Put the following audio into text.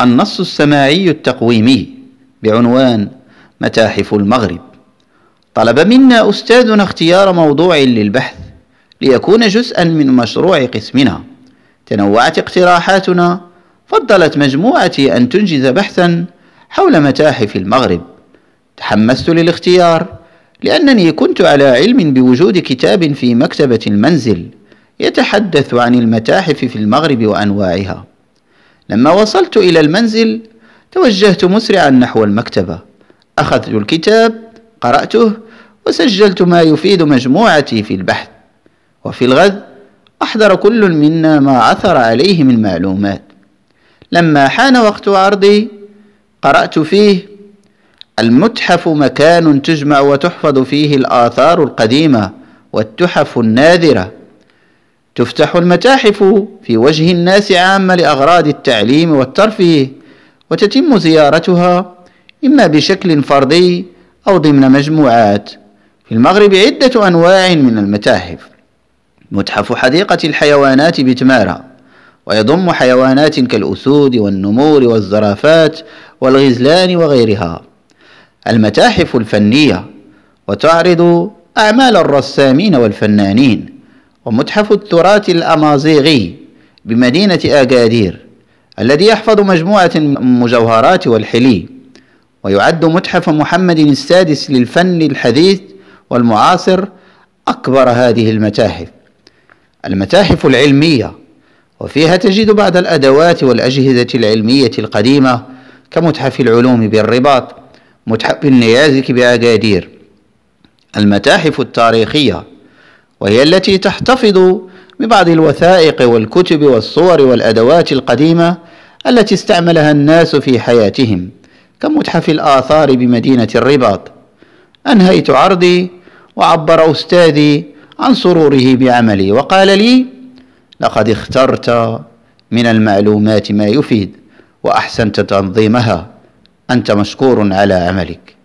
النص السماعي التقويمي بعنوان متاحف المغرب طلب منا أستاذنا اختيار موضوع للبحث ليكون جزءا من مشروع قسمنا تنوعت اقتراحاتنا فضلت مجموعتي أن تنجز بحثا حول متاحف المغرب تحمست للاختيار لأنني كنت على علم بوجود كتاب في مكتبة المنزل يتحدث عن المتاحف في المغرب وأنواعها لما وصلت إلى المنزل توجهت مسرعا نحو المكتبة أخذت الكتاب قرأته وسجلت ما يفيد مجموعتي في البحث وفي الغد أحضر كل منا ما عثر عليه من معلومات لما حان وقت عرضي قرأت فيه المتحف مكان تجمع وتحفظ فيه الآثار القديمة والتحف النادرة تفتح المتاحف في وجه الناس عامة لأغراض التعليم والترفيه وتتم زيارتها إما بشكل فردي أو ضمن مجموعات في المغرب عدة أنواع من المتاحف متحف حديقة الحيوانات بتمارا ويضم حيوانات كالأسود والنمور والزرافات والغزلان وغيرها المتاحف الفنية وتعرض أعمال الرسامين والفنانين ومتحف التراث الأمازيغي بمدينة أكادير الذي يحفظ مجموعة من المجوهرات والحلي ويعد متحف محمد السادس للفن الحديث والمعاصر أكبر هذه المتاحف المتاحف العلمية وفيها تجد بعض الأدوات والأجهزة العلمية القديمة كمتحف العلوم بالرباط متحف النيازك بأكادير المتاحف التاريخية وهي التي تحتفظ ببعض الوثائق والكتب والصور والأدوات القديمة التي استعملها الناس في حياتهم كمتحف الآثار بمدينة الرباط أنهيت عرضي وعبر أستاذي عن سروره بعملي وقال لي لقد اخترت من المعلومات ما يفيد وأحسنت تنظيمها أنت مشكور على عملك